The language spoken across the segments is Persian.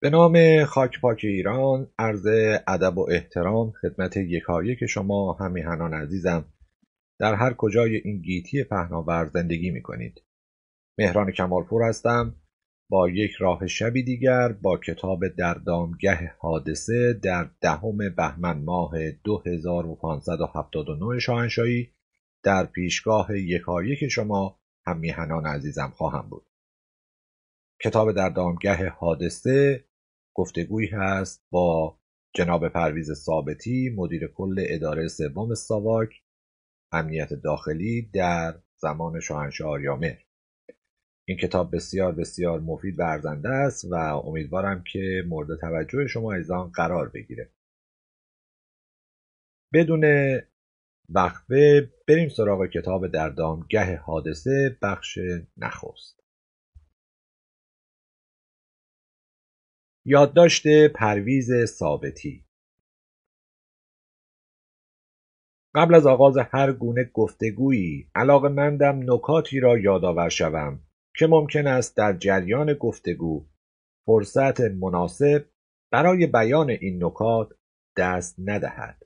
به نام خاک پاک ایران عرض ادب و احترام خدمت یکایک شما همیهنان عزیزم در هر کجای این گیتی پهناور زندگی می کنید مهران کمالپور هستم با یک راه شبی دیگر با کتاب در دامگه حادثه در دهم بهمن ماه 2579 شاهنشاهی در پیشگاه یکایک شما همیهنان عزیزم خواهم بود کتاب در دامگه حادثه گفتگویی هست با جناب پرویز ثابتی مدیر کل اداره سوم ساواک امنیت داخلی در زمان شاهنشاه آریامهر این کتاب بسیار بسیار مفید و ارزنده است و امیدوارم که مورد توجه شما ایزان قرار بگیره بدون وقفه بریم سراغ کتاب در دامگه حادثه بخش نخست یادداشت پرویز ثابتی قبل از آغاز هر گونه گفتگویی مندم نکاتی را یادآور شوم که ممکن است در جریان گفتگو فرصت مناسب برای بیان این نکات دست ندهد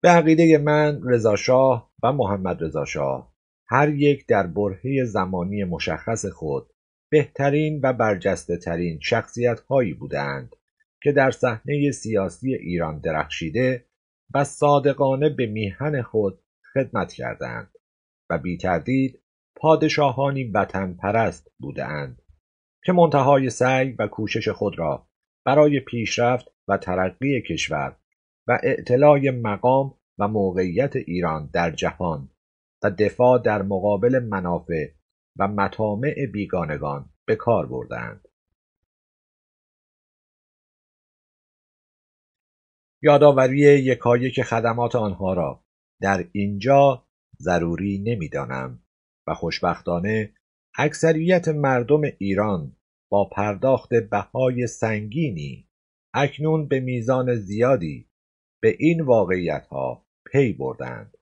به عقیده من رضاشاه و محمد رضاشاه هر یک در برهه زمانی مشخص خود بهترین و برجستهترین شخصیتهایی بودند که در صحنه سیاسی ایران درخشیده و صادقانه به میهن خود خدمت کردند و بی تردید پادشاهانی وطن پرست بودند که منتهای سعی و کوشش خود را برای پیشرفت و ترقی کشور و اعتلاع مقام و موقعیت ایران در جهان و دفاع در مقابل منافع و مطامع بیگانگان به کار بردند. یادآوری که خدمات آنها را در اینجا ضروری نمیدانم و خوشبختانه اکثریت مردم ایران با پرداخت بهای سنگینی اکنون به میزان زیادی به این واقعیت ها پی بردند.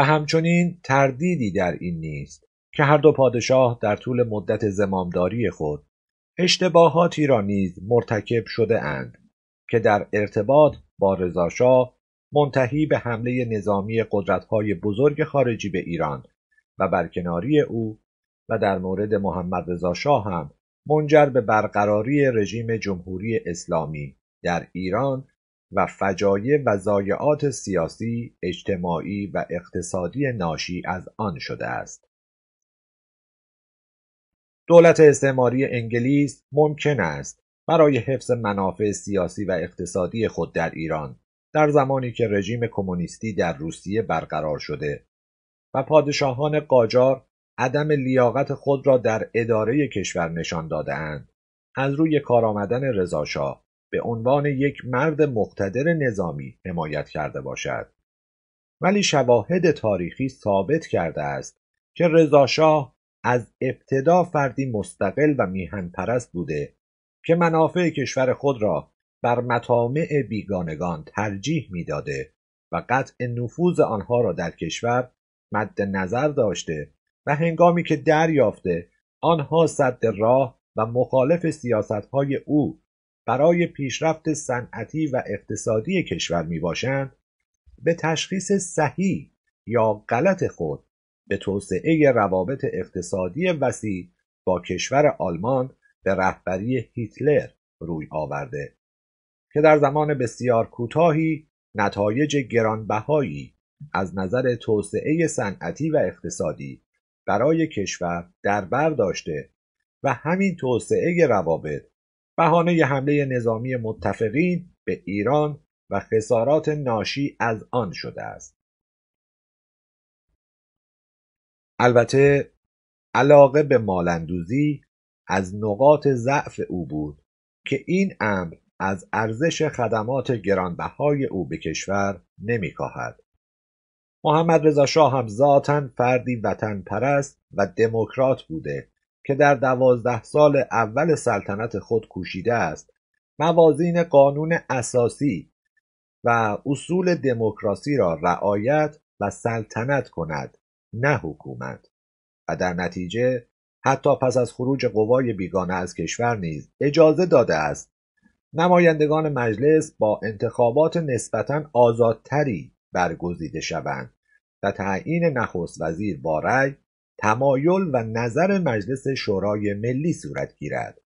و همچنین تردیدی در این نیست که هر دو پادشاه در طول مدت زمامداری خود اشتباهاتی را نیز مرتکب شده اند که در ارتباط با رضاشاه منتهی به حمله نظامی قدرتهای بزرگ خارجی به ایران و برکناری او و در مورد محمد رضا هم منجر به برقراری رژیم جمهوری اسلامی در ایران و فجایع و ضایعات سیاسی، اجتماعی و اقتصادی ناشی از آن شده است. دولت استعماری انگلیس ممکن است برای حفظ منافع سیاسی و اقتصادی خود در ایران در زمانی که رژیم کمونیستی در روسیه برقرار شده و پادشاهان قاجار عدم لیاقت خود را در اداره کشور نشان دادهاند از روی کارآمدن رضاشاه به عنوان یک مرد مقتدر نظامی حمایت کرده باشد ولی شواهد تاریخی ثابت کرده است که رضاشاه از ابتدا فردی مستقل و میهن پرست بوده که منافع کشور خود را بر مطامع بیگانگان ترجیح میداده و قطع نفوذ آنها را در کشور مد نظر داشته و هنگامی که دریافته آنها صد راه و مخالف سیاست های او برای پیشرفت صنعتی و اقتصادی کشور می باشند به تشخیص صحیح یا غلط خود به توسعه روابط اقتصادی وسیع با کشور آلمان به رهبری هیتلر روی آورده که در زمان بسیار کوتاهی نتایج گرانبهایی از نظر توسعه صنعتی و اقتصادی برای کشور در بر داشته و همین توسعه روابط بهانه حمله نظامی متفقین به ایران و خسارات ناشی از آن شده است البته علاقه به مالندوزی از نقاط ضعف او بود که این امر از ارزش خدمات گرانبهای او به کشور نمیکاهد محمد رضا شاه هم ذاتا فردی وطن پرست و دموکرات بوده که در دوازده سال اول سلطنت خود کوشیده است موازین قانون اساسی و اصول دموکراسی را رعایت و سلطنت کند نه حکومت و در نتیجه حتی پس از خروج قوای بیگانه از کشور نیز اجازه داده است نمایندگان مجلس با انتخابات نسبتا آزادتری برگزیده شوند و تعیین نخست وزیر با رأی تمایل و نظر مجلس شورای ملی صورت گیرد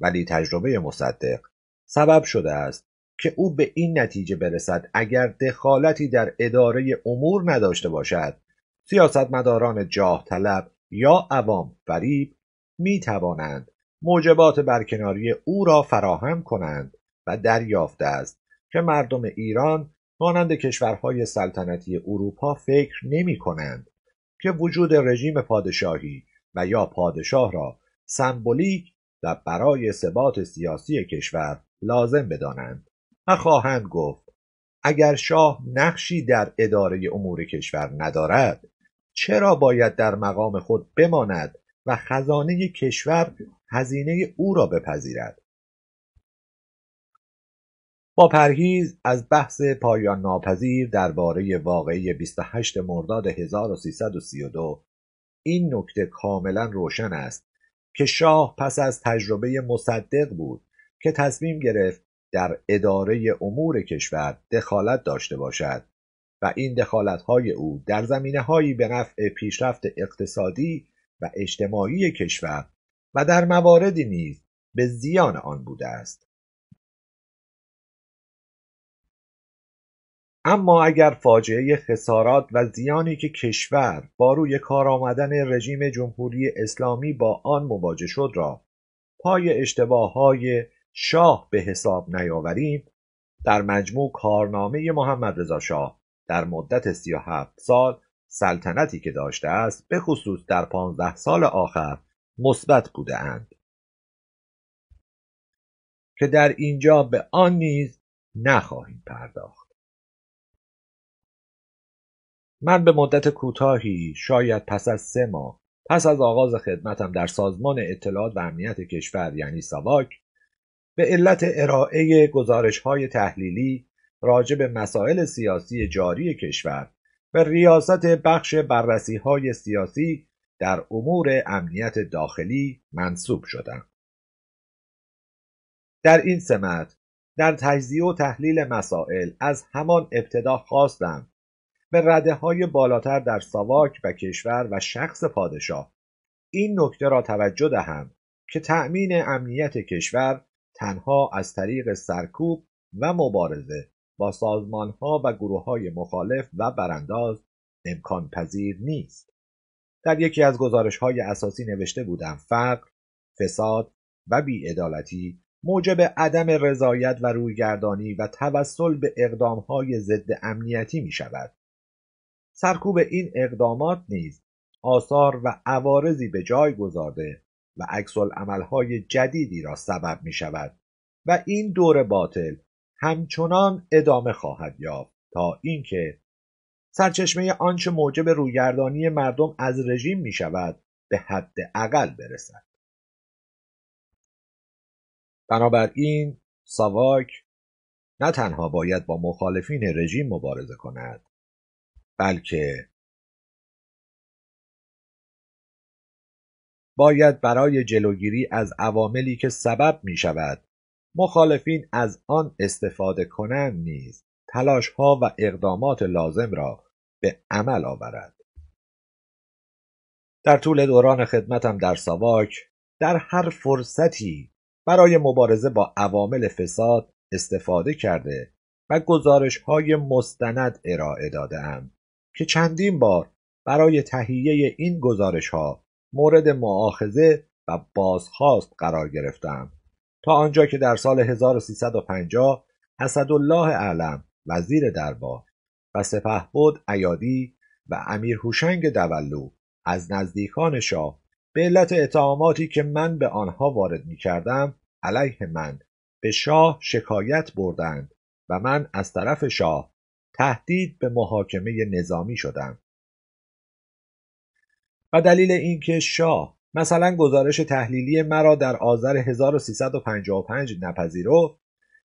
ولی تجربه مصدق سبب شده است که او به این نتیجه برسد اگر دخالتی در اداره امور نداشته باشد سیاستمداران جاه طلب یا عوام فریب می توانند موجبات برکناری او را فراهم کنند و دریافته است که مردم ایران مانند کشورهای سلطنتی اروپا فکر نمی کنند که وجود رژیم پادشاهی و یا پادشاه را سمبولیک و برای ثبات سیاسی کشور لازم بدانند و خواهند گفت اگر شاه نقشی در اداره امور کشور ندارد چرا باید در مقام خود بماند و خزانه کشور هزینه او را بپذیرد با پرهیز از بحث پایان ناپذیر درباره واقعی 28 مرداد 1332 این نکته کاملا روشن است که شاه پس از تجربه مصدق بود که تصمیم گرفت در اداره امور کشور دخالت داشته باشد و این دخالتهای او در زمینه هایی به نفع پیشرفت اقتصادی و اجتماعی کشور و در مواردی نیز به زیان آن بوده است اما اگر فاجعه خسارات و زیانی که کشور با روی کار آمدن رژیم جمهوری اسلامی با آن مواجه شد را پای اشتباه های شاه به حساب نیاوریم در مجموع کارنامه محمد رضا شاه در مدت 37 سال سلطنتی که داشته است به خصوص در 15 سال آخر مثبت بوده اند. که در اینجا به آن نیز نخواهیم پرداخت. من به مدت کوتاهی شاید پس از سه ماه پس از آغاز خدمتم در سازمان اطلاعات و امنیت کشور یعنی ساواک به علت ارائه گزارش های تحلیلی راجع به مسائل سیاسی جاری کشور و ریاست بخش بررسی های سیاسی در امور امنیت داخلی منصوب شدم. در این سمت در تجزیه و تحلیل مسائل از همان ابتدا خواستم به های بالاتر در ساواک و کشور و شخص پادشاه این نکته را توجه دهم که تأمین امنیت کشور تنها از طریق سرکوب و مبارزه با سازمانها و گروه های مخالف و برانداز امکان پذیر نیست. در یکی از گزارش های اساسی نوشته بودم فقر، فساد و بیعدالتی موجب عدم رضایت و رویگردانی و توسل به اقدام های ضد امنیتی می شود. سرکوب این اقدامات نیز آثار و عوارضی به جای گذارده و عملهای جدیدی را سبب می شود و این دور باطل همچنان ادامه خواهد یافت تا اینکه سرچشمه آنچه موجب رویگردانی مردم از رژیم می شود به حد اقل برسد بنابراین ساواک نه تنها باید با مخالفین رژیم مبارزه کند بلکه باید برای جلوگیری از عواملی که سبب می شود مخالفین از آن استفاده کنند نیز تلاش ها و اقدامات لازم را به عمل آورد. در طول دوران خدمتم در ساواک در هر فرصتی برای مبارزه با عوامل فساد استفاده کرده و گزارش های مستند ارائه دادهام که چندین بار برای تهیه این گزارشها مورد معاخزه و بازخواست قرار گرفتم تا آنجا که در سال 1350 اسدالله علم وزیر دربار و سپه بود ایادی و امیر هوشنگ دولو از نزدیکان شاه به علت اتهاماتی که من به آنها وارد می کردم علیه من به شاه شکایت بردند و من از طرف شاه تهدید به محاکمه نظامی شدند و دلیل اینکه شاه مثلا گزارش تحلیلی مرا در آذر 1355 نپذیرفت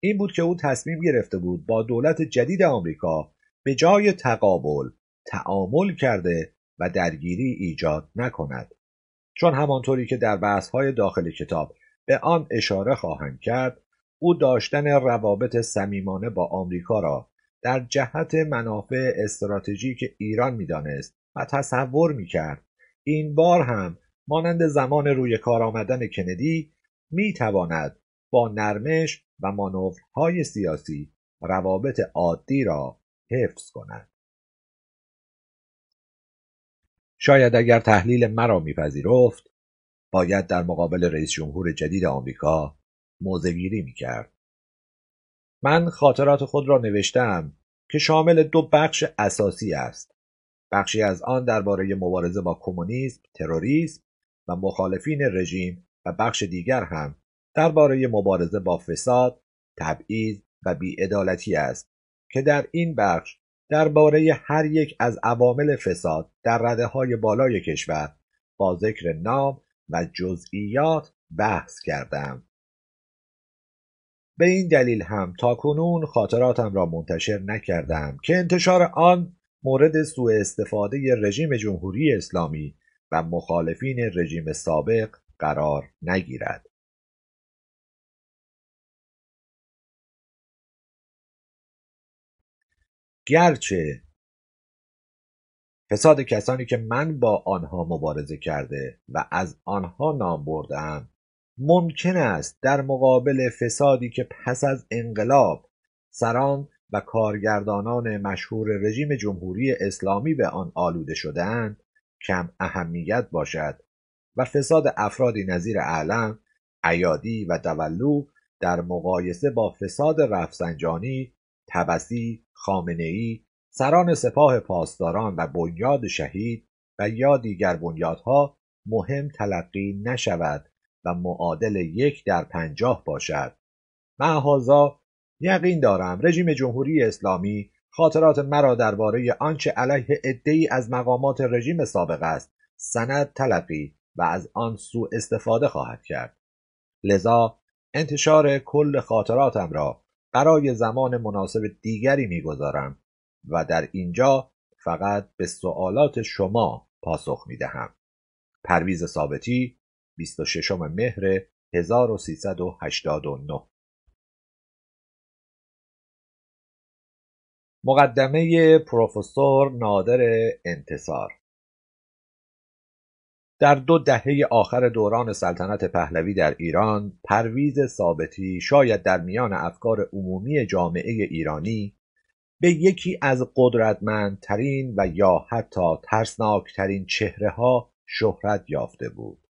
این بود که او تصمیم گرفته بود با دولت جدید آمریکا به جای تقابل تعامل کرده و درگیری ایجاد نکند چون همانطوری که در های داخل کتاب به آن اشاره خواهم کرد او داشتن روابط صمیمانه با آمریکا را در جهت منافع استراتژیک ایران میدانست و تصور میکرد این بار هم مانند زمان روی کار آمدن کندی میتواند با نرمش و مانورهای سیاسی روابط عادی را حفظ کند شاید اگر تحلیل مرا میپذیرفت باید در مقابل رئیس جمهور جدید آمریکا موضعگیری میکرد من خاطرات خود را نوشتم که شامل دو بخش اساسی است بخشی از آن درباره مبارزه با کمونیسم تروریسم و مخالفین رژیم و بخش دیگر هم درباره مبارزه با فساد تبعیض و بیعدالتی است که در این بخش درباره هر یک از عوامل فساد در رده های بالای کشور با ذکر نام و جزئیات بحث کردم به این دلیل هم تا کنون خاطراتم را منتشر نکردم که انتشار آن مورد سوء استفاده رژیم جمهوری اسلامی و مخالفین رژیم سابق قرار نگیرد. گرچه فساد کسانی که من با آنها مبارزه کرده و از آنها نام بردم ممکن است در مقابل فسادی که پس از انقلاب سران و کارگردانان مشهور رژیم جمهوری اسلامی به آن آلوده شدند کم اهمیت باشد و فساد افرادی نظیر اعلم عیادی و دولو در مقایسه با فساد رفسنجانی تبسی خامنهای سران سپاه پاسداران و بنیاد شهید و یا دیگر بنیادها مهم تلقی نشود و معادل یک در پنجاه باشد معهازا یقین دارم رژیم جمهوری اسلامی خاطرات مرا درباره آنچه علیه عدهای از مقامات رژیم سابق است سند تلفی و از آن سو استفاده خواهد کرد لذا انتشار کل خاطراتم را برای زمان مناسب دیگری میگذارم و در اینجا فقط به سوالات شما پاسخ می دهم. پرویز ثابتی 26 مهر 1389 مقدمه پروفسور نادر انتصار در دو دهه آخر دوران سلطنت پهلوی در ایران پرویز ثابتی شاید در میان افکار عمومی جامعه ایرانی به یکی از قدرتمندترین و یا حتی ترسناکترین چهره ها شهرت یافته بود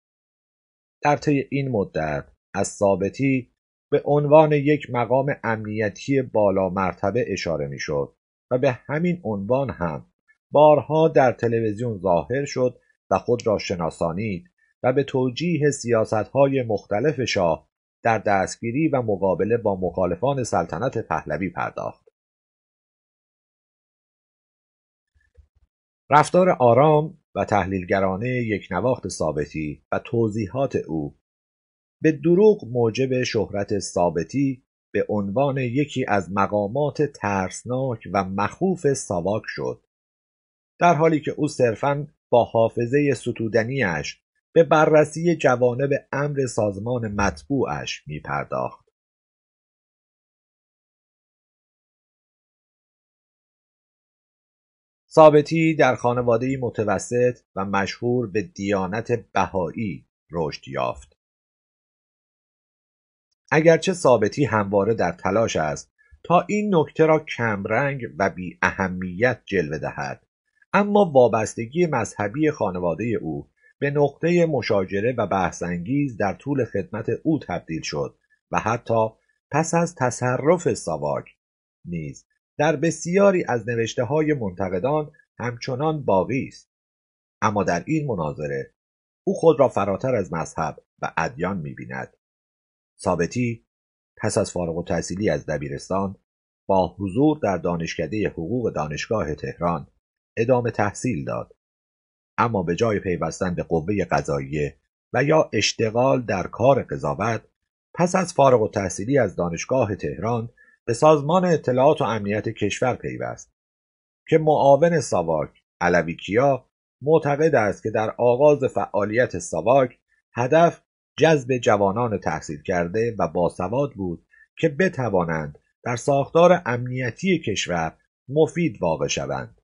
در طی این مدت از ثابتی به عنوان یک مقام امنیتی بالا مرتبه اشاره میشد و به همین عنوان هم بارها در تلویزیون ظاهر شد و خود را شناسانید و به توجیه های مختلف شاه در دستگیری و مقابله با مخالفان سلطنت پهلوی پرداخت. رفتار آرام و تحلیلگرانه یک نواخت ثابتی و توضیحات او به دروغ موجب شهرت ثابتی به عنوان یکی از مقامات ترسناک و مخوف ساواک شد در حالی که او صرفاً با حافظه ستودنیش به بررسی جوانب امر سازمان مطبوعش می پرداخت. ثابتی در خانواده‌ای متوسط و مشهور به دیانت بهایی رشد یافت. اگرچه ثابتی همواره در تلاش است تا این نکته را کمرنگ و بی اهمیت جلوه دهد اما وابستگی مذهبی خانواده او به نقطه مشاجره و بحثانگیز در طول خدمت او تبدیل شد و حتی پس از تصرف ساواک نیز در بسیاری از های منتقدان همچنان باقی است اما در این مناظره او خود را فراتر از مذهب و ادیان میبیند ثابتی پس از فارغ التحصیلی از دبیرستان با حضور در دانشکده حقوق دانشگاه تهران ادامه تحصیل داد اما به جای پیوستن به قوه قضاییه و یا اشتغال در کار قضاوت پس از فارغ التحصیلی از دانشگاه تهران به سازمان اطلاعات و امنیت کشور پیوست که معاون ساواک علوی معتقد است که در آغاز فعالیت ساواک هدف جذب جوانان تحصیل کرده و باسواد بود که بتوانند در ساختار امنیتی کشور مفید واقع شوند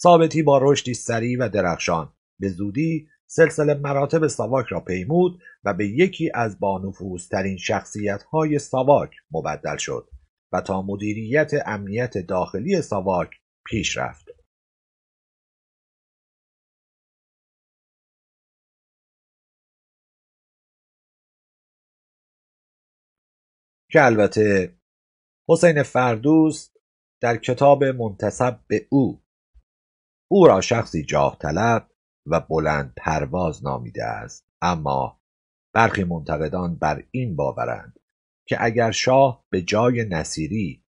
ثابتی با رشدی سریع و درخشان به زودی سلسله مراتب ساواک را پیمود و به یکی از ترین شخصیت های ساواک مبدل شد و تا مدیریت امنیت داخلی ساواک پیش رفت. که البته حسین فردوس در کتاب منتصب به او او را شخصی جاه طلب و بلند پرواز نامیده است اما برخی منتقدان بر این باورند که اگر شاه به جای نصیری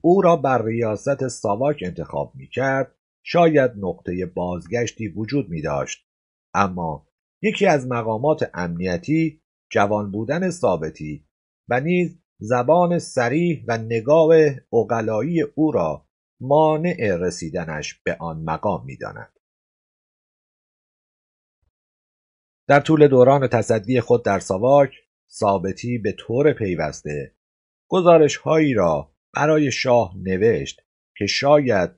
او را بر ریاست ساواک انتخاب می کرد شاید نقطه بازگشتی وجود می داشت. اما یکی از مقامات امنیتی جوان بودن ثابتی و نیز زبان سریح و نگاه اقلایی او را مانع رسیدنش به آن مقام می داند. در طول دوران تصدی خود در ساواک ثابتی به طور پیوسته هایی را برای شاه نوشت که شاید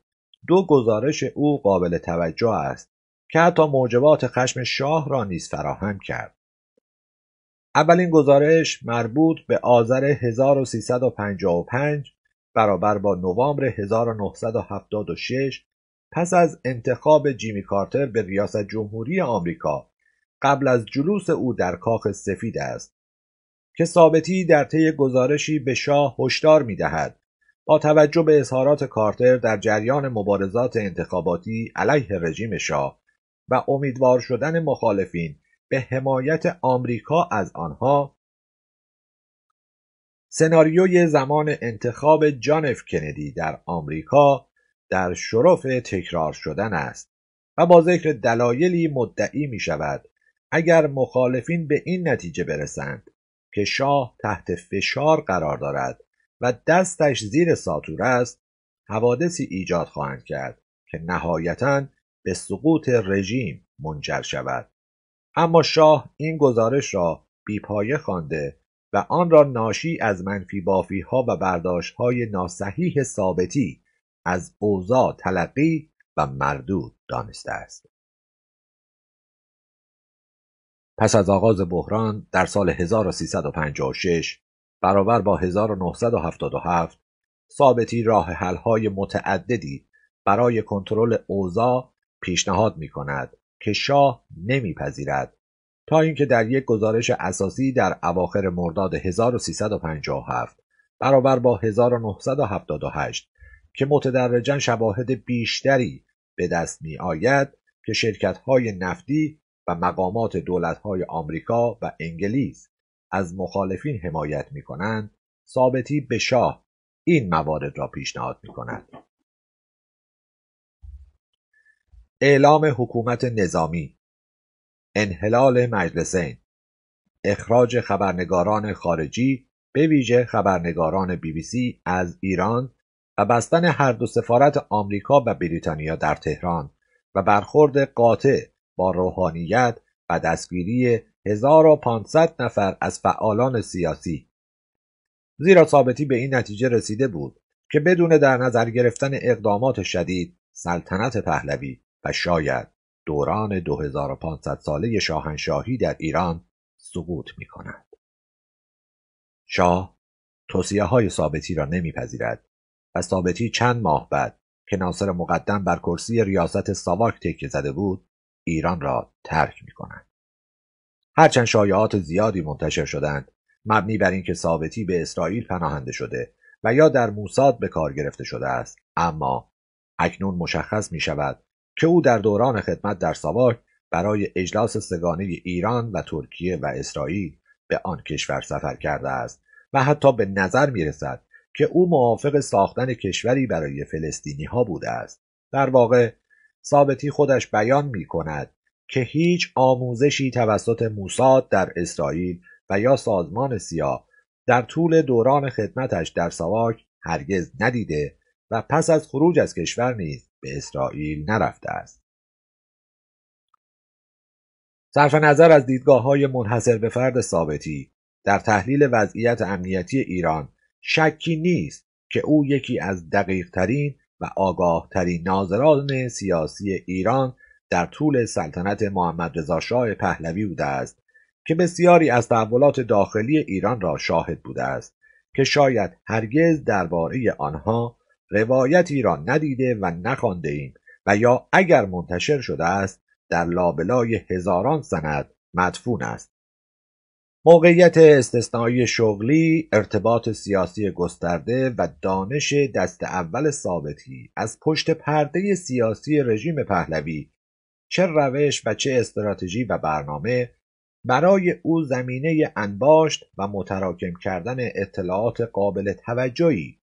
دو گزارش او قابل توجه است که حتی موجبات خشم شاه را نیز فراهم کرد اولین گزارش مربوط به آذر 1355 برابر با نوامبر 1976 پس از انتخاب جیمی کارتر به ریاست جمهوری آمریکا قبل از جلوس او در کاخ سفید است که ثابتی در طی گزارشی به شاه هشدار میدهد با توجه به اظهارات کارتر در جریان مبارزات انتخاباتی علیه رژیم شاه و امیدوار شدن مخالفین به حمایت آمریکا از آنها سناریوی زمان انتخاب جان اف کندی در آمریکا در شرف تکرار شدن است و با ذکر دلایلی مدعی می شود اگر مخالفین به این نتیجه برسند که شاه تحت فشار قرار دارد و دستش زیر ساتور است حوادثی ایجاد خواهند کرد که نهایتا به سقوط رژیم منجر شود اما شاه این گزارش را بیپایه خوانده و آن را ناشی از منفی بافی ها و برداشت های ناسحیح ثابتی از اوضاع تلقی و مردود دانسته است پس از آغاز بحران در سال 1356 برابر با 1977 ثابتی راه حل‌های متعددی برای کنترل اوضاع پیشنهاد می کند که شاه نمیپذیرد تا اینکه در یک گزارش اساسی در اواخر مرداد 1357 برابر با 1978 که متدرجا شواهد بیشتری به دست می آید که شرکت های نفتی و مقامات دولت‌های آمریکا و انگلیس از مخالفین حمایت می کنند ثابتی به شاه این موارد را پیشنهاد می کند. اعلام حکومت نظامی انحلال مجلسین اخراج خبرنگاران خارجی به ویژه خبرنگاران بی بی سی از ایران و بستن هر دو سفارت آمریکا و بریتانیا در تهران و برخورد قاطع با روحانیت و دستگیری 1500 نفر از فعالان سیاسی زیرا ثابتی به این نتیجه رسیده بود که بدون در نظر گرفتن اقدامات شدید سلطنت پهلوی و شاید دوران 2500 ساله شاهنشاهی در ایران سقوط می کند. شاه توصیه های ثابتی را نمیپذیرد و ثابتی چند ماه بعد که ناصر مقدم بر کرسی ریاست ساواک تکیه زده بود ایران را ترک می کنند. هرچند شایعات زیادی منتشر شدند مبنی بر اینکه ثابتی به اسرائیل پناهنده شده و یا در موساد به کار گرفته شده است اما اکنون مشخص می شود که او در دوران خدمت در ساواک برای اجلاس سگانه ایران و ترکیه و اسرائیل به آن کشور سفر کرده است و حتی به نظر می رسد که او موافق ساختن کشوری برای فلسطینی ها بوده است در واقع ثابتی خودش بیان کند که هیچ آموزشی توسط موساد در اسرائیل و یا سازمان سیا در طول دوران خدمتش در سواک هرگز ندیده و پس از خروج از کشور نیز به اسرائیل نرفته است صرف نظر از دیدگاه های منحصر به فرد ثابتی در تحلیل وضعیت امنیتی ایران شکی نیست که او یکی از دقیقترین و آگاه ترین ناظران سیاسی ایران در طول سلطنت محمد رضا شاه پهلوی بوده است که بسیاری از تحولات داخلی ایران را شاهد بوده است که شاید هرگز درباره آنها روایتی را ندیده و نخوانده ایم و یا اگر منتشر شده است در لابلای هزاران سند مدفون است موقعیت استثنایی شغلی، ارتباط سیاسی گسترده و دانش دست اول ثابتی از پشت پرده سیاسی رژیم پهلوی چه روش و چه استراتژی و برنامه برای او زمینه انباشت و متراکم کردن اطلاعات قابل توجهی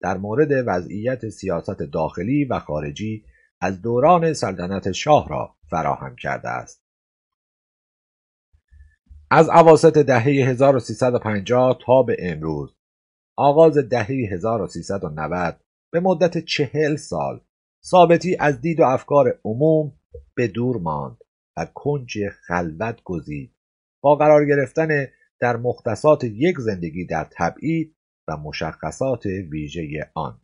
در مورد وضعیت سیاست داخلی و خارجی از دوران سلطنت شاه را فراهم کرده است. از عواسط دهه 1350 تا به امروز آغاز دهه 1390 به مدت چهل سال ثابتی از دید و افکار عموم به دور ماند و کنج خلوت گزید با قرار گرفتن در مختصات یک زندگی در تبعید و مشخصات ویژه آن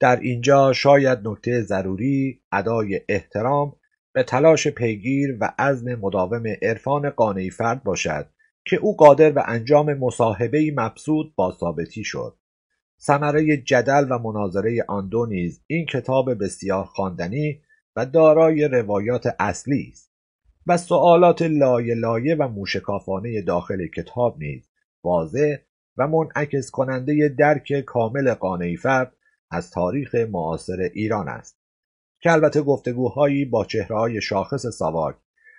در اینجا شاید نکته ضروری ادای احترام به تلاش پیگیر و عزم مداوم عرفان قانعی فرد باشد که او قادر به انجام مصاحبهای مبسود با ثابتی شد ثمره جدل و مناظره آن دو نیز این کتاب بسیار خواندنی و دارای روایات اصلی است و سوالات لایه لایه و موشکافانه داخل کتاب نیز واضح و منعکس کننده درک کامل قانعی فرد از تاریخ معاصر ایران است که البته گفتگوهایی با چهره های شاخص ساواک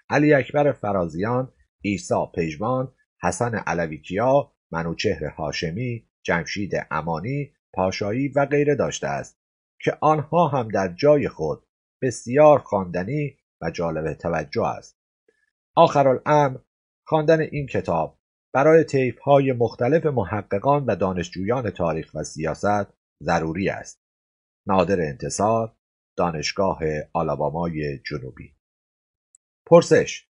علی اکبر فرازیان ایسا پژمان حسن علویکیا منوچهر هاشمی جمشید امانی پاشایی و غیره داشته است که آنها هم در جای خود بسیار خواندنی و جالب توجه است آخرالامر خواندن این کتاب برای تیپ های مختلف محققان و دانشجویان تاریخ و سیاست ضروری است نادر انتصار دانشگاه آلابامای جنوبی پرسش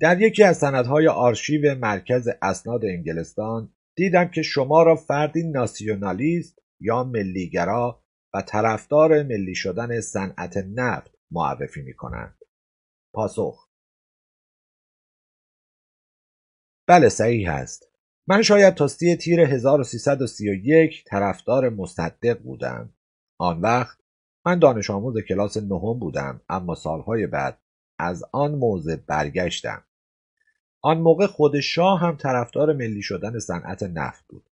در یکی از سندهای آرشیو مرکز اسناد انگلستان دیدم که شما را فردی ناسیونالیست یا ملیگرا و طرفدار ملی شدن صنعت نفت معرفی می کنند. پاسخ بله صحیح است من شاید تا سی تیر 1331 طرفدار مصدق بودم. آن وقت من دانش آموز کلاس نهم بودم اما سالهای بعد از آن موضع برگشتم. آن موقع خود شاه هم طرفدار ملی شدن صنعت نفت بود.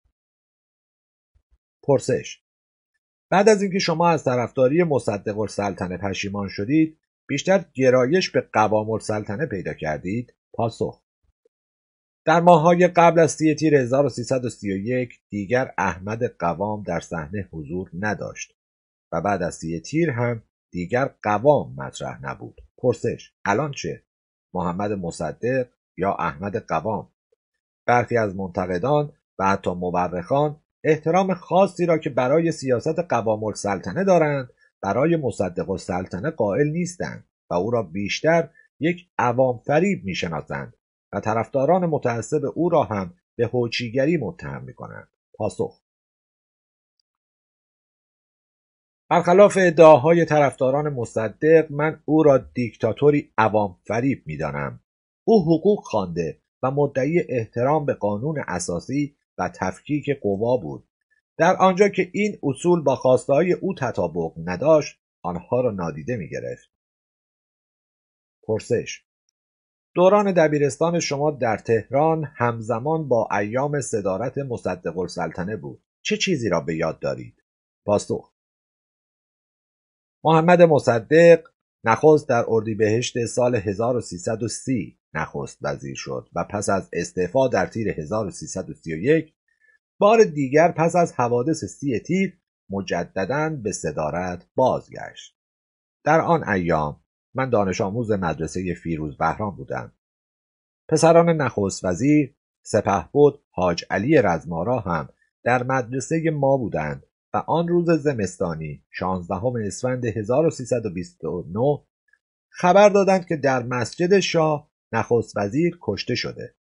پرسش بعد از اینکه شما از طرفداری مصدق السلطنه پشیمان شدید بیشتر گرایش به قوام السلطنه پیدا کردید پاسخ در های قبل از سیه تیر 1331 دیگر احمد قوام در صحنه حضور نداشت و بعد از سیه تیر هم دیگر قوام مطرح نبود پرسش الان چه محمد مصدق یا احمد قوام برخی از منتقدان و حتی مورخان احترام خاصی را که برای سیاست قوام السلطنه دارند برای مصدق سلطنه قائل نیستند و او را بیشتر یک عوام فریب میشناسند و طرفداران متعصب او را هم به هوچیگری متهم کنند پاسخ برخلاف ادعاهای طرفداران مصدق من او را دیکتاتوری عوام فریب میدانم او حقوق خوانده و مدعی احترام به قانون اساسی و تفکیک قوا بود در آنجا که این اصول با خواستهای او تطابق نداشت آنها را نادیده می گرفت. پرسش دوران دبیرستان شما در تهران همزمان با ایام صدارت مصدق السلطنه بود چه چیزی را به یاد دارید پاسخ محمد مصدق نخست در اردیبهشت سال 1330 نخست وزیر شد و پس از استعفا در تیر 1331 بار دیگر پس از حوادث سی تیر مجددا به صدارت بازگشت در آن ایام من دانش آموز مدرسه فیروز بهرام بودم پسران نخست وزیر بود حاج علی رزمارا هم در مدرسه ما بودند و آن روز زمستانی 16 اسفند 1329 خبر دادند که در مسجد شاه نخست وزیر کشته شده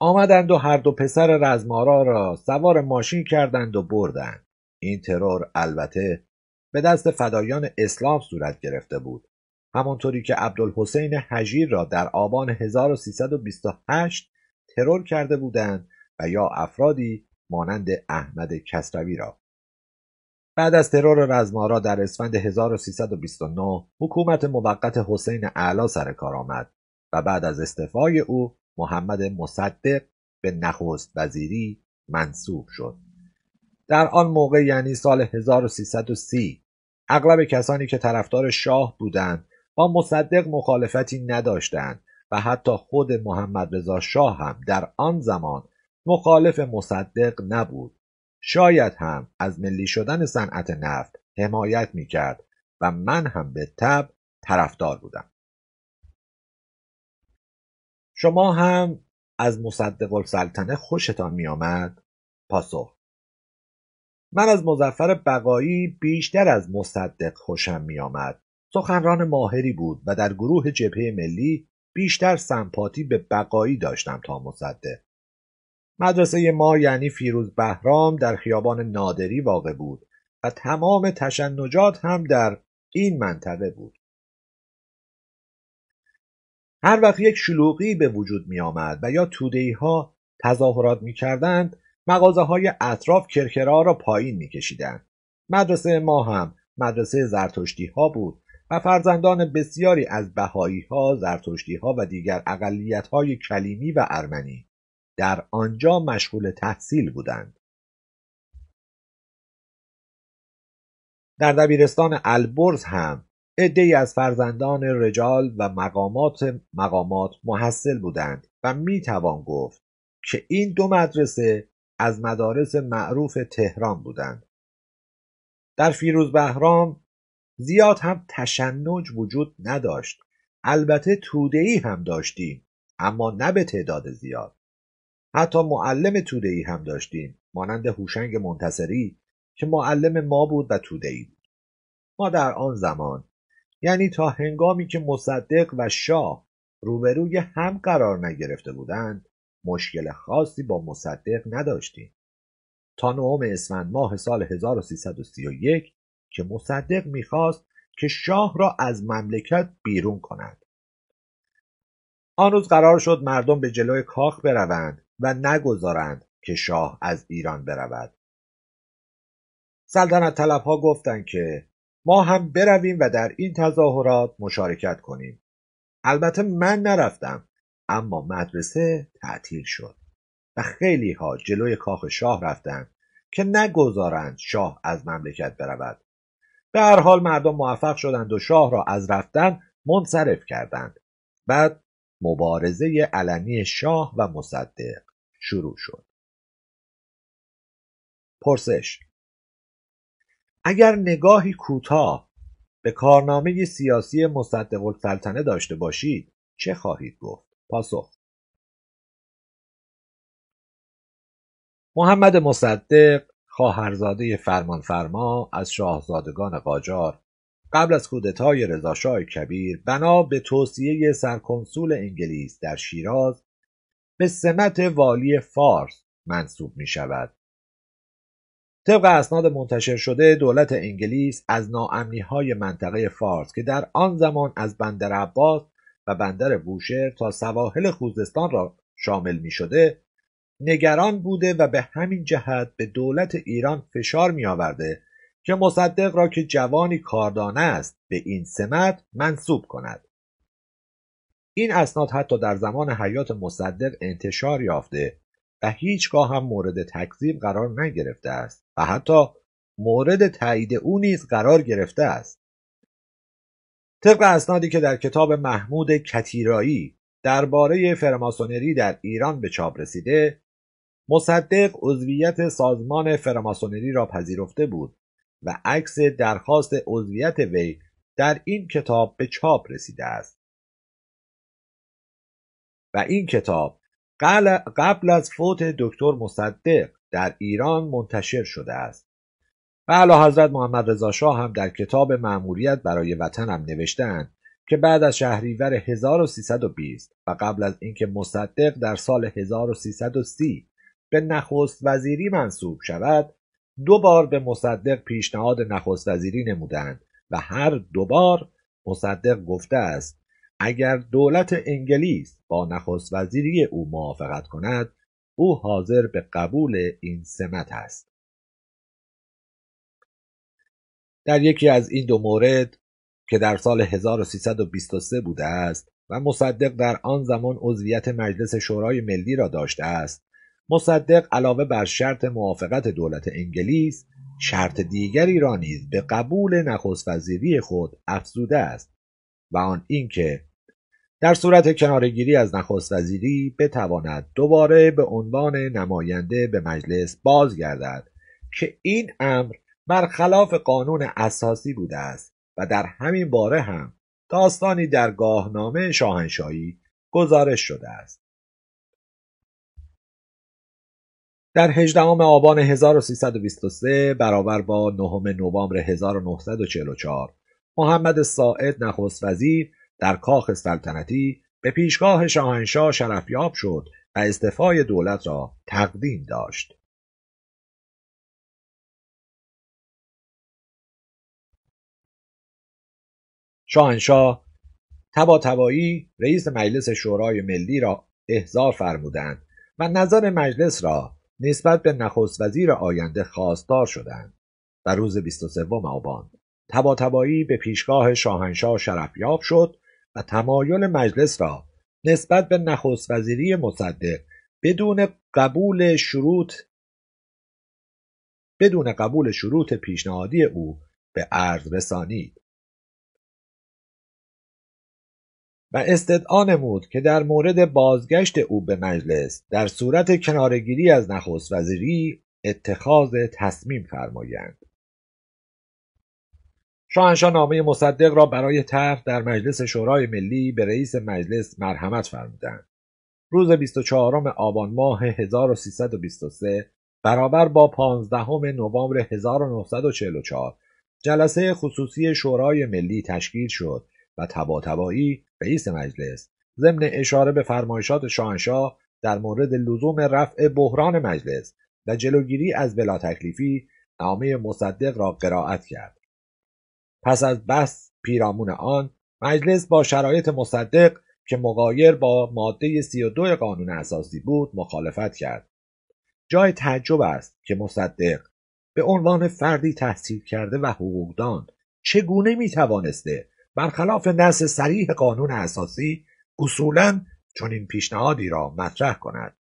آمدند و هر دو پسر رزمارا را سوار ماشین کردند و بردند این ترور البته به دست فدایان اسلام صورت گرفته بود همانطوری که عبدالحسین حجیر را در آبان 1328 ترور کرده بودند و یا افرادی مانند احمد کسروی را بعد از ترور رزمارا در اسفند 1329 حکومت موقت حسین اعلی سر کار آمد و بعد از استعفای او محمد مصدق به نخست وزیری منصوب شد در آن موقع یعنی سال 1330 اغلب کسانی که طرفدار شاه بودند با مصدق مخالفتی نداشتند و حتی خود محمد رضا شاه هم در آن زمان مخالف مصدق نبود شاید هم از ملی شدن صنعت نفت حمایت می کرد و من هم به تب طرفدار بودم شما هم از مصدق السلطنه خوشتان می آمد؟ پاسخ من از مزفر بقایی بیشتر از مصدق خوشم میآمد سخنران ماهری بود و در گروه جبهه ملی بیشتر سمپاتی به بقایی داشتم تا مصدق مدرسه ما یعنی فیروز بهرام در خیابان نادری واقع بود و تمام تشنجات هم در این منطقه بود هر وقت یک شلوغی به وجود می آمد و یا تودهی ها تظاهرات می کردند مغازه های اطراف کرکرا را پایین میکشیدند مدرسه ما هم مدرسه زرتشتی ها بود و فرزندان بسیاری از بهایی ها، زرتشتی ها و دیگر اقلیت های کلیمی و ارمنی در آنجا مشغول تحصیل بودند. در دبیرستان البرز هم عدهای از فرزندان رجال و مقامات مقامات محصل بودند و می گفت که این دو مدرسه از مدارس معروف تهران بودند در فیروز بهرام زیاد هم تشنج وجود نداشت البته توده ای هم داشتیم اما نه به تعداد زیاد حتی معلم توده ای هم داشتیم مانند هوشنگ منتصری که معلم ما بود و توده ای بود ما در آن زمان یعنی تا هنگامی که مصدق و شاه روبروی هم قرار نگرفته بودند مشکل خاصی با مصدق نداشتیم تا نوم اسفند ماه سال 1331 که مصدق میخواست که شاه را از مملکت بیرون کند آن روز قرار شد مردم به جلوی کاخ بروند و نگذارند که شاه از ایران برود سلطنت طلب ها گفتند که ما هم برویم و در این تظاهرات مشارکت کنیم البته من نرفتم اما مدرسه تعطیل شد و خیلی ها جلوی کاخ شاه رفتند که نگذارند شاه از مملکت برود به هر حال مردم موفق شدند و شاه را از رفتن منصرف کردند بعد مبارزه علنی شاه و مصدق شروع شد پرسش اگر نگاهی کوتاه به کارنامه سیاسی مصدق السلطنه داشته باشید چه خواهید گفت پاسخ محمد مصدق خواهرزاده فرمانفرما از شاهزادگان قاجار قبل از کودتای رضاشاه کبیر بنا به توصیه سرکنسول انگلیس در شیراز به سمت والی فارس منصوب می شود. طبق اسناد منتشر شده دولت انگلیس از ناامنی های منطقه فارس که در آن زمان از بندر و بندر بوشهر تا سواحل خوزستان را شامل می شده نگران بوده و به همین جهت به دولت ایران فشار می آورده که مصدق را که جوانی کاردانه است به این سمت منصوب کند این اسناد حتی در زمان حیات مصدق انتشار یافته و هیچگاه هم مورد تکذیب قرار نگرفته است و حتی مورد تایید او نیز قرار گرفته است طبق اسنادی که در کتاب محمود کتیرایی درباره فرماسونری در ایران به چاپ رسیده مصدق عضویت سازمان فرماسونری را پذیرفته بود و عکس درخواست عضویت وی در این کتاب به چاپ رسیده است و این کتاب قبل از فوت دکتر مصدق در ایران منتشر شده است و علا حضرت محمد رضا شاه هم در کتاب معموریت برای وطنم نوشتند که بعد از شهریور 1320 و قبل از اینکه مصدق در سال 1330 به نخست وزیری منصوب شود دو بار به مصدق پیشنهاد نخست وزیری نمودند و هر دو بار مصدق گفته است اگر دولت انگلیس با نخست وزیری او موافقت کند او حاضر به قبول این سمت است در یکی از این دو مورد که در سال 1323 بوده است و مصدق در آن زمان عضویت مجلس شورای ملی را داشته است مصدق علاوه بر شرط موافقت دولت انگلیس شرط دیگری را نیز به قبول نخست وزیری خود افزوده است و آن اینکه در صورت کنارگیری از نخست وزیری بتواند دوباره به عنوان نماینده به مجلس بازگردد که این امر برخلاف قانون اساسی بوده است و در همین باره هم داستانی در گاهنامه شاهنشاهی گزارش شده است در 18 آبان 1323 برابر با 9 نوامبر 1944 محمد ساعد نخست وزیر در کاخ سلطنتی به پیشگاه شاهنشاه شرفیاب شد و استعفای دولت را تقدیم داشت. شاهنشاه تبایی رئیس مجلس شورای ملی را احضار فرمودند و نظر مجلس را نسبت به نخست وزیر آینده خواستار شدند و روز 23 آبان تبایی به پیشگاه شاهنشاه شرفیاب شد و تمایل مجلس را نسبت به نخست وزیری مصدق بدون قبول شروط بدون قبول شروط پیشنهادی او به عرض رسانید و استدعا نمود که در مورد بازگشت او به مجلس در صورت کنارگیری از نخست وزیری اتخاذ تصمیم فرمایند شاهنشاه نامه مصدق را برای طرح در مجلس شورای ملی به رئیس مجلس مرحمت فرمودند روز 24 آبان ماه 1323 برابر با 15 نوامبر 1944 جلسه خصوصی شورای ملی تشکیل شد و تباتبایی رئیس مجلس ضمن اشاره به فرمایشات شاهنشاه در مورد لزوم رفع بحران مجلس و جلوگیری از بلا تکلیفی نامه مصدق را قرائت کرد پس از بس پیرامون آن مجلس با شرایط مصدق که مقایر با ماده 32 قانون اساسی بود مخالفت کرد جای تعجب است که مصدق به عنوان فردی تحصیل کرده و حقوقدان چگونه می توانسته برخلاف نص سریح قانون اساسی اصولا این پیشنهادی را مطرح کند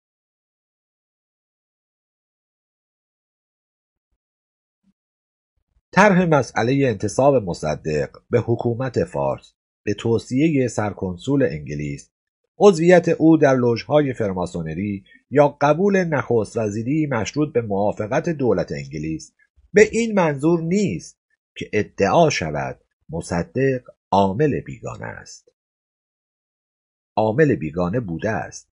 طرح مسئله انتصاب مصدق به حکومت فارس به توصیه سرکنسول انگلیس عضویت او در لوژهای فرماسونری یا قبول نخست وزیری مشروط به موافقت دولت انگلیس به این منظور نیست که ادعا شود مصدق عامل بیگانه است عامل بیگانه بوده است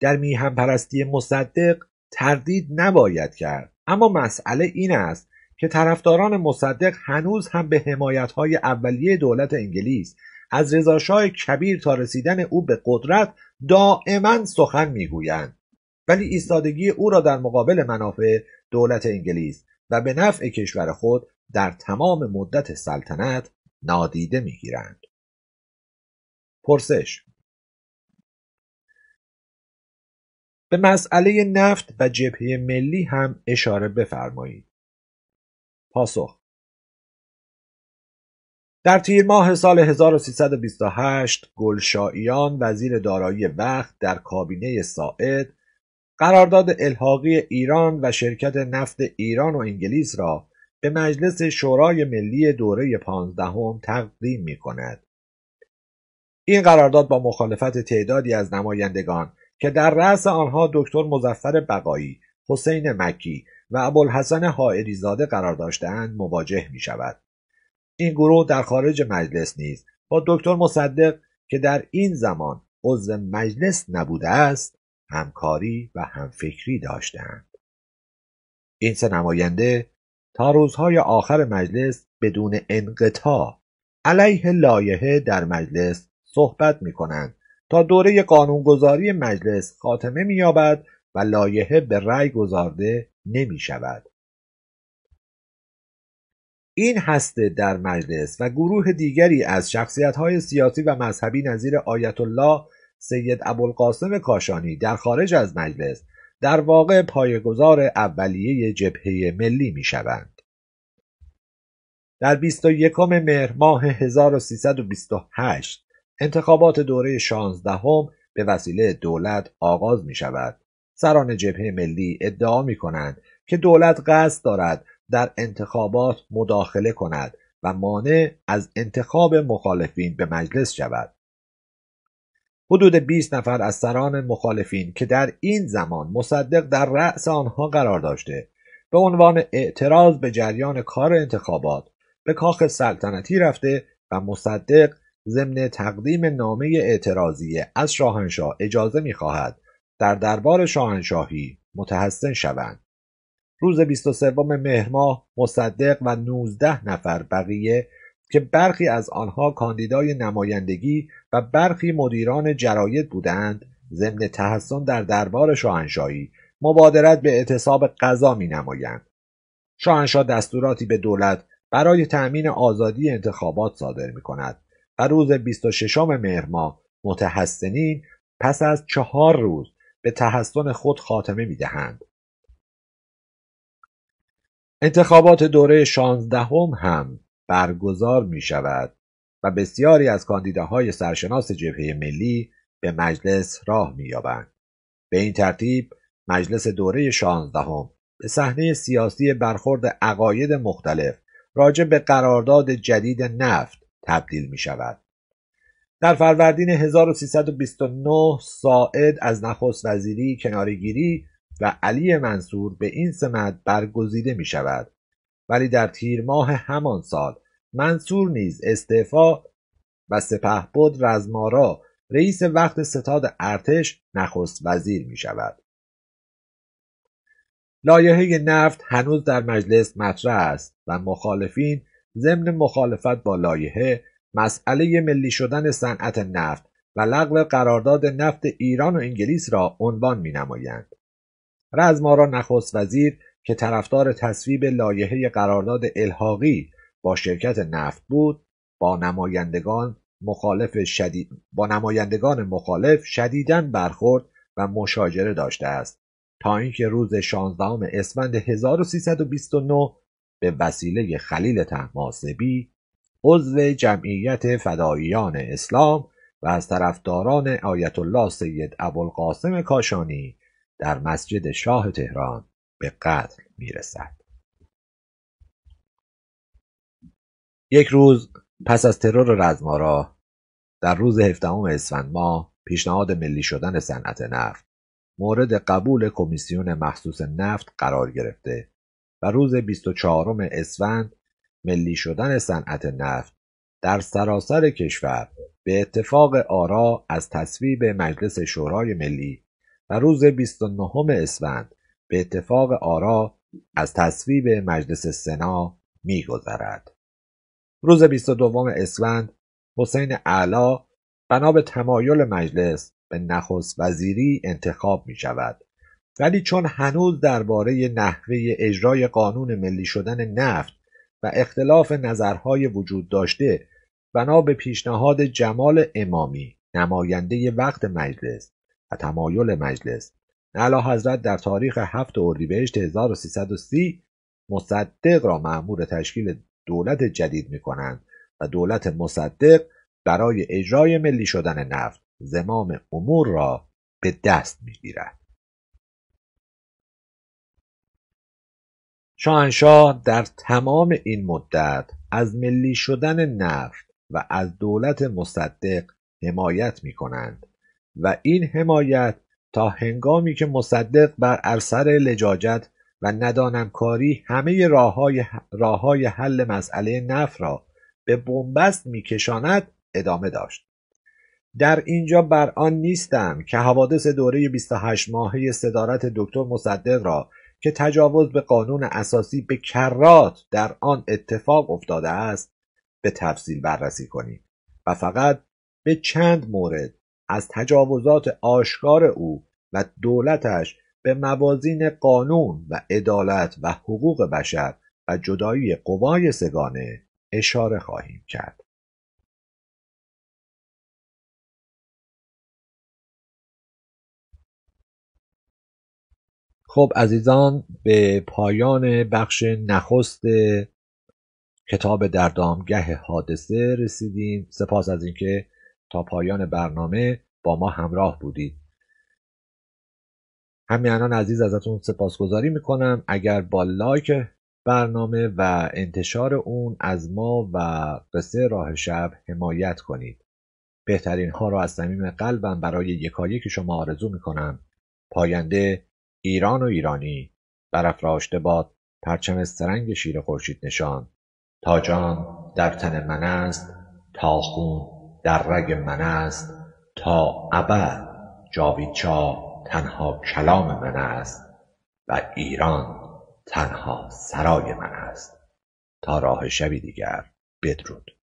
در میهم پرستی مصدق تردید نباید کرد اما مسئله این است که طرفداران مصدق هنوز هم به حمایت اولیه دولت انگلیس از رضاشاه کبیر تا رسیدن او به قدرت دائما سخن میگویند ولی ایستادگی او را در مقابل منافع دولت انگلیس و به نفع کشور خود در تمام مدت سلطنت نادیده میگیرند پرسش به مسئله نفت و جبهه ملی هم اشاره بفرمایید پاسخ در تیر ماه سال 1328 گلشاییان وزیر دارایی وقت در کابینه ساعد قرارداد الحاقی ایران و شرکت نفت ایران و انگلیس را به مجلس شورای ملی دوره پانزدهم تقدیم می کند. این قرارداد با مخالفت تعدادی از نمایندگان که در رأس آنها دکتر مزفر بقایی، حسین مکی و ابوالحسن حائری زاده قرار داشتهاند مواجه می شود. این گروه در خارج مجلس نیز با دکتر مصدق که در این زمان عضو مجلس نبوده است همکاری و همفکری داشتند. این سه نماینده تا روزهای آخر مجلس بدون انقطاع علیه لایحه در مجلس صحبت می کنند تا دوره قانونگذاری مجلس خاتمه می و لایحه به رأی گذارده نمی شود. این هسته در مجلس و گروه دیگری از شخصیت‌های سیاسی و مذهبی نظیر آیت الله سید ابوالقاسم کاشانی در خارج از مجلس در واقع پایگذار اولیه جبهه ملی می شوند. در 21 مهر ماه 1328 انتخابات دوره 16 هم به وسیله دولت آغاز می شود. سران جبهه ملی ادعا می کنند که دولت قصد دارد در انتخابات مداخله کند و مانع از انتخاب مخالفین به مجلس شود. حدود 20 نفر از سران مخالفین که در این زمان مصدق در رأس آنها قرار داشته به عنوان اعتراض به جریان کار انتخابات به کاخ سلطنتی رفته و مصدق ضمن تقدیم نامه اعتراضی از شاهنشاه اجازه میخواهد در دربار شاهنشاهی متحسن شوند روز 23 مهر مصدق و 19 نفر بقیه که برخی از آنها کاندیدای نمایندگی و برخی مدیران جراید بودند ضمن تحسن در دربار شاهنشاهی مبادرت به اعتصاب قضا می نمایند. شاهنشاه دستوراتی به دولت برای تأمین آزادی انتخابات صادر می کند و روز 26 مهر ماه متحسنین پس از چهار روز به تحسن خود خاتمه می دهند. انتخابات دوره 16 هم برگزار می شود و بسیاری از کاندیداهای سرشناس جبهه ملی به مجلس راه می یابند. به این ترتیب مجلس دوره شانزدهم به صحنه سیاسی برخورد عقاید مختلف راجع به قرارداد جدید نفت تبدیل می شود. در فروردین 1329 ساعد از نخست وزیری کنارگیری و علی منصور به این سمت برگزیده می شود ولی در تیر ماه همان سال منصور نیز استعفا و سپهبد رزمارا رئیس وقت ستاد ارتش نخست وزیر می شود. لایحه نفت هنوز در مجلس مطرح است و مخالفین ضمن مخالفت با لایحه مسئله ملی شدن صنعت نفت و لغو قرارداد نفت ایران و انگلیس را عنوان می نمایند. رزمارا نخست وزیر که طرفدار تصویب لایحه قرارداد الحاقی با شرکت نفت بود با نمایندگان مخالف شدید با نمایندگان مخالف شدیداً برخورد و مشاجره داشته است تا اینکه روز 16 اسفند 1329 به وسیله خلیل تحماسبی عضو جمعیت فداییان اسلام و از طرفداران آیت الله سید ابوالقاسم کاشانی در مسجد شاه تهران به قتل میرسد یک روز پس از ترور رزمارا در روز هفدهم اسفند ماه پیشنهاد ملی شدن صنعت نفت مورد قبول کمیسیون مخصوص نفت قرار گرفته و روز 24 اسفند ملی شدن صنعت نفت در سراسر کشور به اتفاق آرا از تصویب مجلس شورای ملی و روز 29 اسفند به اتفاق آرا از تصویب مجلس سنا میگذرد. روز 22 اسفند حسین اعلی بنا به تمایل مجلس به نخست وزیری انتخاب می شود ولی چون هنوز درباره نحوه اجرای قانون ملی شدن نفت و اختلاف نظرهای وجود داشته بنا به پیشنهاد جمال امامی نماینده وقت مجلس و تمایل مجلس اعلی حضرت در تاریخ 7 اردیبهشت 1330 مصدق را مأمور تشکیل دولت جدید می کنند و دولت مصدق برای اجرای ملی شدن نفت زمام امور را به دست گیرد. شاهنشاه در تمام این مدت از ملی شدن نفت و از دولت مصدق حمایت می کنند و این حمایت تا هنگامی که مصدق بر اثر لجاجت و ندانمکاری راه راههای حل مسئله نفر را به بنبست میکشاند ادامه داشت در اینجا بر آن نیستم که حوادث دوره 28 ماهه صدارت دکتر مصدق را که تجاوز به قانون اساسی به کرات در آن اتفاق افتاده است به تفصیل بررسی کنیم و فقط به چند مورد از تجاوزات آشکار او و دولتش به موازین قانون و عدالت و حقوق بشر و جدایی قوای سگانه اشاره خواهیم کرد. خب عزیزان به پایان بخش نخست کتاب در دامگه حادثه رسیدیم سپاس از اینکه تا پایان برنامه با ما همراه بودید همین الان عزیز ازتون سپاسگزاری میکنم اگر با لایک برنامه و انتشار اون از ما و قصه راه شب حمایت کنید بهترین ها را از صمیم قلبم برای یکایک شما آرزو میکنم پاینده ایران و ایرانی برافراشته باد پرچم سرنگ شیر خورشید نشان تا جان در تن من است تا خون در رگ من است تا ابد جاوید چا تنها کلام من است و ایران تنها سرای من است تا راه شبی دیگر بدرود